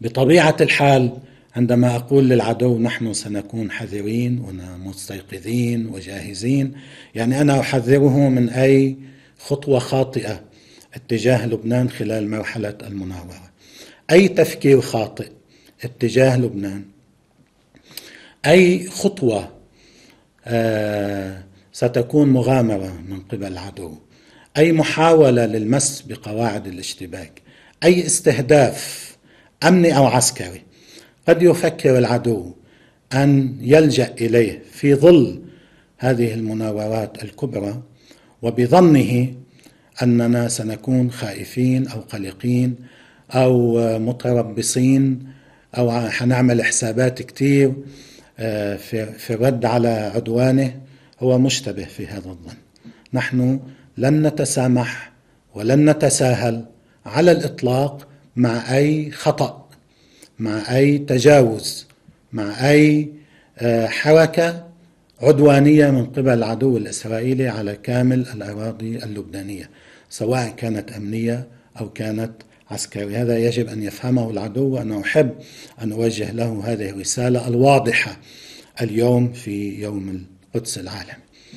بطبيعه الحال عندما اقول للعدو نحن سنكون حذرين ومستيقظين وجاهزين يعني انا احذره من اي خطوه خاطئه اتجاه لبنان خلال مرحله المناوره اي تفكير خاطئ اتجاه لبنان اي خطوه آه ستكون مغامره من قبل العدو اي محاوله للمس بقواعد الاشتباك اي استهداف امني او عسكري قد يفكر العدو ان يلجا اليه في ظل هذه المناورات الكبرى وبظنه اننا سنكون خائفين او قلقين او متربصين او حنعمل حسابات كتير آه، في الرد على عدوانه هو مشتبه في هذا الظن نحن لن نتسامح ولن نتساهل على الاطلاق مع اي خطا مع اي تجاوز مع اي آه، حركه عدوانيه من قبل العدو الاسرائيلي على كامل الاراضي اللبنانيه سواء كانت امنيه او كانت عسكري هذا يجب أن يفهمه العدو وأنا أحب أن أوجه له هذه الرسالة الواضحة اليوم في يوم القدس العالمي